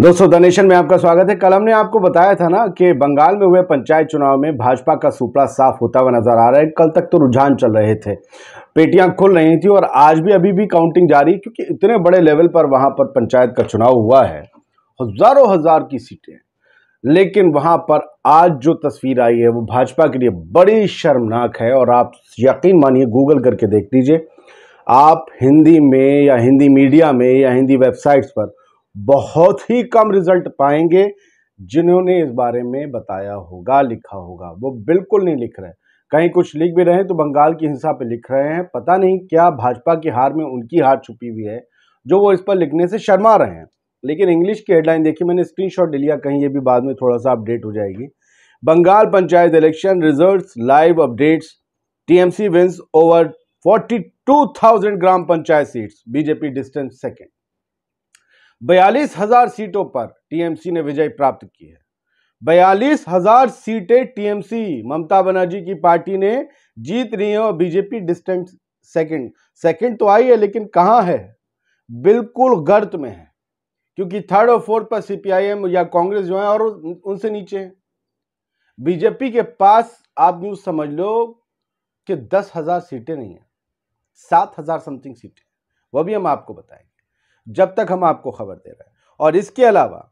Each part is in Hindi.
दोस्तों दनेशन में आपका स्वागत है कल हमने आपको बताया था ना कि बंगाल में हुए पंचायत चुनाव में भाजपा का सुपड़ा साफ होता हुआ नजर आ रहा है कल तक तो रुझान चल रहे थे पेटियां खुल रही थी और आज भी अभी भी काउंटिंग जारी क्योंकि इतने बड़े लेवल पर वहां पर पंचायत का चुनाव हुआ है हजारों हजार की सीटें लेकिन वहां पर आज जो तस्वीर आई है वो भाजपा के लिए बड़ी शर्मनाक है और आप यकीन मानिए गूगल करके देख लीजिए आप हिंदी में या हिंदी मीडिया में या हिंदी वेबसाइट्स पर बहुत ही कम रिजल्ट पाएंगे जिन्होंने इस बारे में बताया होगा लिखा होगा वो बिल्कुल नहीं लिख रहे कहीं कुछ लिख भी रहे हैं तो बंगाल की हिंसा पे लिख रहे हैं पता नहीं क्या भाजपा की हार में उनकी हार छुपी हुई है जो वो इस पर लिखने से शर्मा रहे हैं लेकिन इंग्लिश की हेडलाइन देखी मैंने स्क्रीनशॉट ले लिया कहीं ये भी बाद में थोड़ा सा अपडेट हो जाएगी Bengal panchayat election results live updates TMC wins over 42,000 gram panchayat seats BJP distant second बयालीस हजार सीटों पर टीएमसी ने विजय प्राप्त की है बयालीस हजार सीटें टीएमसी ममता बनर्जी की पार्टी ने जीत रही है और बीजेपी डिस्टेंट सेकंड सेकंड तो आई है लेकिन कहां है बिल्कुल गर्त में है क्योंकि थर्ड और फोर्थ पर सीपीआईएम या कांग्रेस जो है और उनसे नीचे है बीजेपी के पास आप यूँ समझ लो कि दस हजार सीटें नहीं है सात हजार समथिंग सीटें वह भी हम आपको बताएंगे जब तक हम आपको खबर दे रहे हैं और इसके अलावा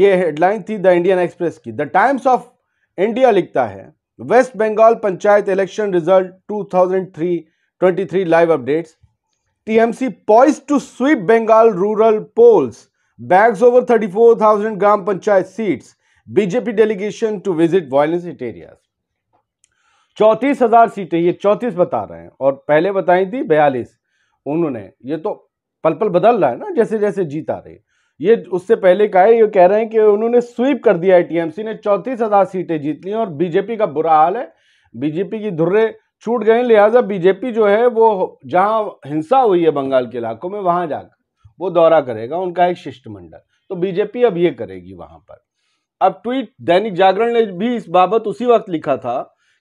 ये हेडलाइन थी द इंडियन एक्सप्रेस की द टाइम्स ऑफ इंडिया लिखता है West Bengal panchayat election result 2003 23 live updates TMC poised to sweep Bengal rural polls bags over 34,000 gram panchayat seats BJP delegation to visit violence area चौंतीस हजार सीटें ये चौंतीस बता रहे हैं और पहले बताई थी बयालीस उन्होंने ये तो पल पल बदल रहा है ना जैसे जैसे जीत आ रही है ये उससे पहले का है ये कह रहे हैं कि उन्होंने स्वीप कर दिया है टीएमसी ने चौंतीस हज़ार सीटें जीत ली और बीजेपी का बुरा हाल है बीजेपी की धुर्रे छूट गए लिहाजा बीजेपी जो है वो जहां हिंसा हुई है बंगाल के इलाकों में वहां जाकर वो दौरा करेगा उनका एक शिष्टमंडल तो बीजेपी अब ये करेगी वहां पर अब ट्वीट दैनिक जागरण ने भी इस बाबत उसी वक्त लिखा था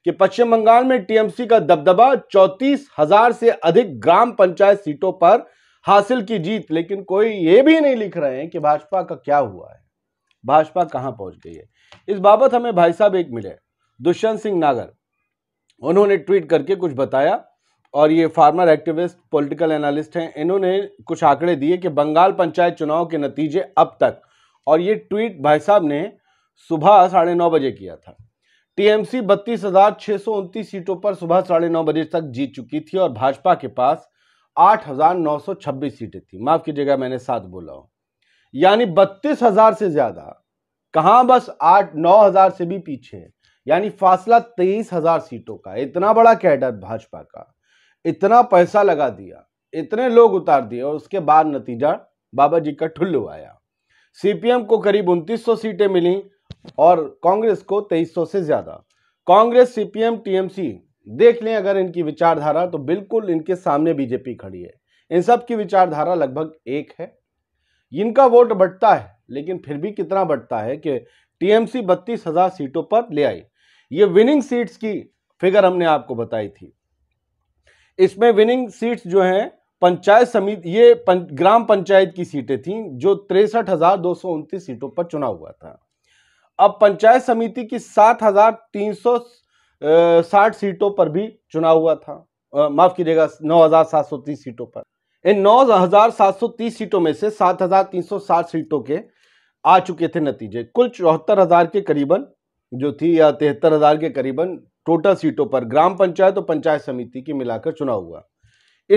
कि पश्चिम बंगाल में टीएमसी का दबदबा चौंतीस हजार से अधिक ग्राम पंचायत सीटों पर हासिल की जीत लेकिन कोई ये भी नहीं लिख रहे हैं कि भाजपा का क्या हुआ है भाजपा कहाँ पहुंच गई है इस बाबत हमें भाई साहब एक मिले दुष्यंत सिंह नागर उन्होंने ट्वीट करके कुछ बताया और ये फार्मर एक्टिविस्ट पॉलिटिकल एनालिस्ट हैं इन्होंने कुछ आंकड़े दिए कि बंगाल पंचायत चुनाव के नतीजे अब तक और ये ट्वीट भाई साहब ने सुबह साढ़े नौ बजे किया था टीएमसी बत्तीस हजार सौ उनतीस सीटों पर सुबह साढ़े नौ बजे तक जीत चुकी थी और भाजपा के पास आठ नौ सौ छब्बीस सीटें थी माफ कीजिएगा मैंने सात बोला यानी बत्तीस हजार से ज्यादा कहा बस आठ नौ हजार से भी पीछे यानी फासला तेईस हजार सीटों का इतना बड़ा कैडर भाजपा का इतना पैसा लगा दिया इतने लोग उतार दिए और उसके बाद नतीजा बाबा जी का ठुल्लु आया सीपीएम को करीब उनतीस सीटें मिली और कांग्रेस को तेईस से ज्यादा कांग्रेस सीपीएम टीएमसी देख लें अगर इनकी विचारधारा तो बिल्कुल इनके सामने बीजेपी खड़ी है इन सब की विचारधारा लगभग एक है इनका वोट बढ़ता है लेकिन फिर भी कितना बढ़ता है कि टीएमसी बत्तीस हजार सीटों पर ले आई ये विनिंग सीट्स की फिगर हमने आपको बताई थी इसमें विनिंग सीट्स जो हैं पंचायत समिति ये पं, ग्राम पंचायत की सीटें थीं जो तिरसठ सीटों पर चुनाव हुआ था अब पंचायत समिति की सात हजार तीन सौ साठ सीटों पर भी चुनाव हुआ था माफ कीजिएगा नौ हजार सात सौ तीस सीटों पर इन नौ हजार सात सौ तीस सीटों में से सात हजार तीन सौ साठ सीटों के आ चुके थे नतीजे कुल चौहत्तर हजार के करीबन जो थी या तिहत्तर हजार के करीबन टोटल सीटों पर ग्राम पंचायत और पंचायत समिति की मिलाकर चुनाव हुआ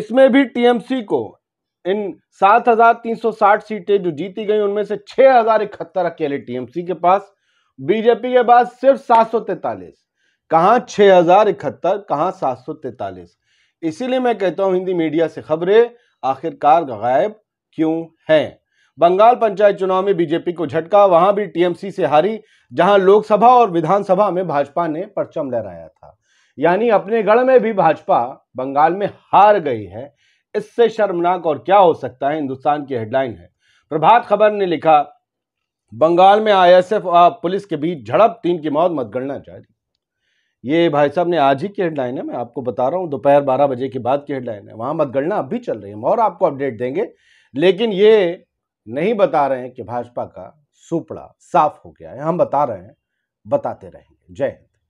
इसमें भी टीएमसी को इन 7,360 सीटें जो जीती गई उनमें से इकहत्तर अकेले टीएमसी के पास बीजेपी के पास सिर्फ तैतालीस कहा छह हजार इकहत्तर कहा सात सौ तैतालीस इसीलिए मैं कहता हूं हिंदी मीडिया से खबरें आखिरकार गायब क्यों हैं बंगाल पंचायत चुनाव में बीजेपी को झटका वहां भी टीएमसी से हारी जहां लोकसभा और विधानसभा में भाजपा ने परचम लहराया था यानी अपने गढ़ में भी भाजपा बंगाल में हार गई है इससे शर्मनाक और क्या हो सकता है हिंदुस्तान की हेडलाइन है प्रभात खबर ने लिखा बंगाल में आईएसएफ और पुलिस के बीच झड़प तीन की मौत मतगणना जारी ये भाई साहब ने आज ही की हेडलाइन है मैं आपको बता रहा हूँ दोपहर बारह बजे के बाद की हेडलाइन है वहाँ मतगणना अब भी चल रही है हम और आपको अपडेट देंगे लेकिन ये नहीं बता रहे हैं कि भाजपा का सुपड़ा साफ हो गया है हम बता रहे हैं बताते रहेंगे जय हिंद